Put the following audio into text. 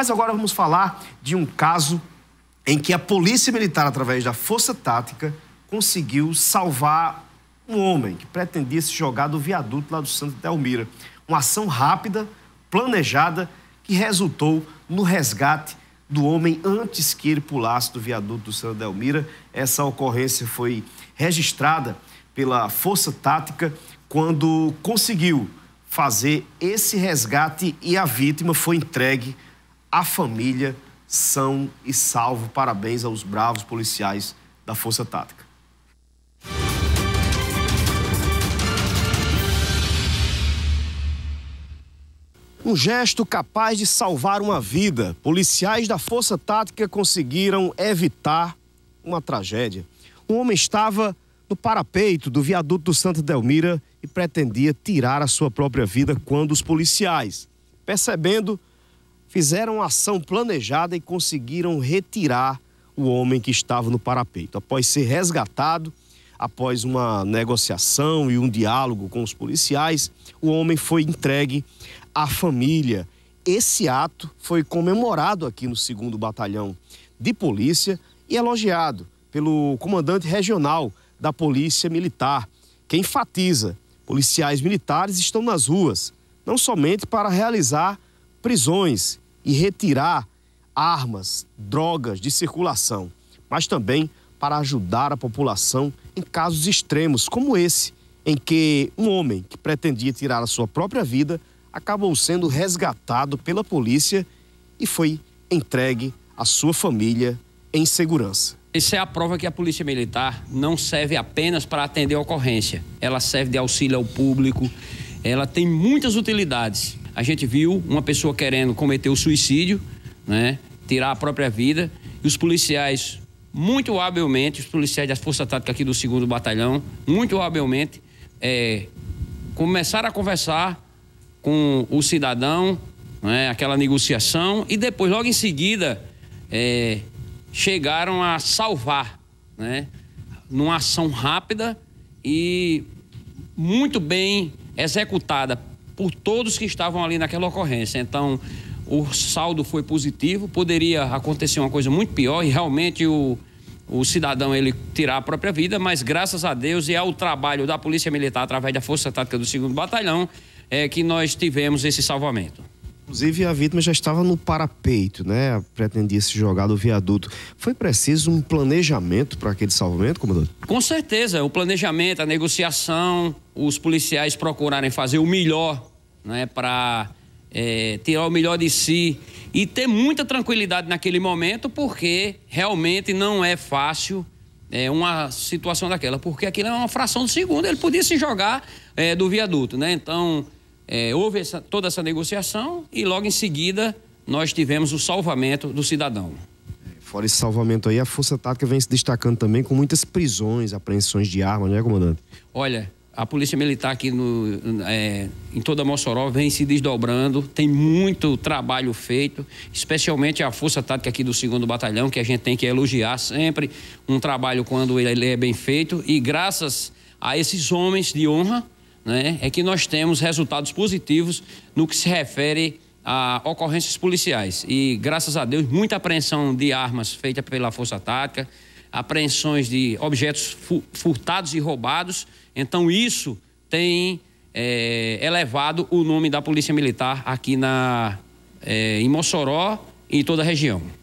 Mas agora vamos falar de um caso em que a polícia militar, através da força tática, conseguiu salvar um homem que pretendia se jogar do viaduto lá do Santo de Uma ação rápida, planejada, que resultou no resgate do homem antes que ele pulasse do viaduto do Santo de Essa ocorrência foi registrada pela Força Tática quando conseguiu fazer esse resgate e a vítima foi entregue a família são e salvo. Parabéns aos bravos policiais da Força Tática. Um gesto capaz de salvar uma vida. Policiais da Força Tática conseguiram evitar uma tragédia. Um homem estava no parapeito do viaduto do Santa Delmira e pretendia tirar a sua própria vida quando os policiais, percebendo, fizeram a ação planejada e conseguiram retirar o homem que estava no parapeito. Após ser resgatado, após uma negociação e um diálogo com os policiais, o homem foi entregue à família. Esse ato foi comemorado aqui no 2 Batalhão de Polícia e elogiado pelo comandante regional da Polícia Militar, que enfatiza: policiais militares estão nas ruas, não somente para realizar prisões e retirar armas, drogas de circulação, mas também para ajudar a população em casos extremos como esse, em que um homem que pretendia tirar a sua própria vida acabou sendo resgatado pela polícia e foi entregue à sua família em segurança. Isso é a prova que a Polícia Militar não serve apenas para atender a ocorrência. Ela serve de auxílio ao público, ela tem muitas utilidades a gente viu uma pessoa querendo cometer o suicídio, né? Tirar a própria vida. E os policiais, muito habilmente, os policiais da Força Tática aqui do 2 Batalhão, muito habilmente, é, começaram a conversar com o cidadão, né? aquela negociação, e depois, logo em seguida, é, chegaram a salvar, né? Numa ação rápida e muito bem executada por todos que estavam ali naquela ocorrência. Então, o saldo foi positivo, poderia acontecer uma coisa muito pior e realmente o, o cidadão ele tirar a própria vida, mas graças a Deus e ao trabalho da Polícia Militar através da Força Tática do 2 Batalhão é que nós tivemos esse salvamento. Inclusive, a vítima já estava no parapeito, né? Pretendia se jogar do viaduto. Foi preciso um planejamento para aquele salvamento, comandante? Com certeza. O planejamento, a negociação, os policiais procurarem fazer o melhor né, para é, tirar o melhor de si e ter muita tranquilidade naquele momento, porque realmente não é fácil é, uma situação daquela, porque aquilo é uma fração de segundo, ele podia se jogar é, do viaduto, né? Então, é, houve essa, toda essa negociação e logo em seguida nós tivemos o salvamento do cidadão. Fora esse salvamento aí, a Força Tática vem se destacando também com muitas prisões, apreensões de armas, é, comandante? Olha, a polícia militar aqui no, é, em toda Mossoró vem se desdobrando, tem muito trabalho feito, especialmente a Força Tática aqui do 2 Batalhão, que a gente tem que elogiar sempre um trabalho quando ele é bem feito. E graças a esses homens de honra, né, é que nós temos resultados positivos no que se refere a ocorrências policiais. E graças a Deus, muita apreensão de armas feita pela Força Tática apreensões de objetos furtados e roubados. Então, isso tem é, elevado o nome da Polícia Militar aqui na, é, em Mossoró e em toda a região.